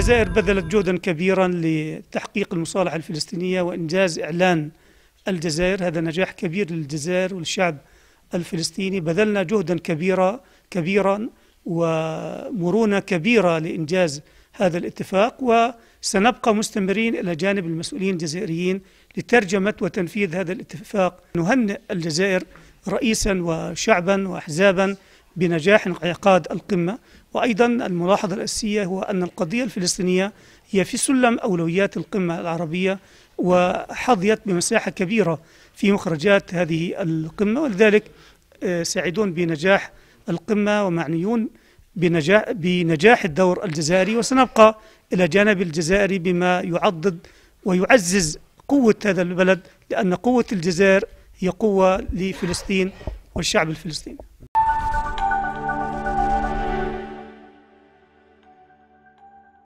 الجزائر بذلت جهدا كبيرا لتحقيق المصالحة الفلسطينية وإنجاز إعلان الجزائر هذا نجاح كبير للجزائر وللشعب الفلسطيني بذلنا جهدا كبيرا كبيرا ومرونة كبيرة لإنجاز هذا الاتفاق وسنبقى مستمرين إلى جانب المسؤولين الجزائريين لترجمة وتنفيذ هذا الاتفاق نهنئ الجزائر رئيسا وشعبا وأحزابا بنجاح انعقاد القمة وأيضا الملاحظة الأساسية هو أن القضية الفلسطينية هي في سلم أولويات القمة العربية وحظيت بمساحة كبيرة في مخرجات هذه القمة ولذلك آه، سعيدون بنجاح القمة ومعنيون بنجاح, بنجاح الدور الجزائري وسنبقى إلى جانب الجزائري بما يعضد ويعزز قوة هذا البلد لأن قوة الجزائر هي قوة لفلسطين والشعب الفلسطيني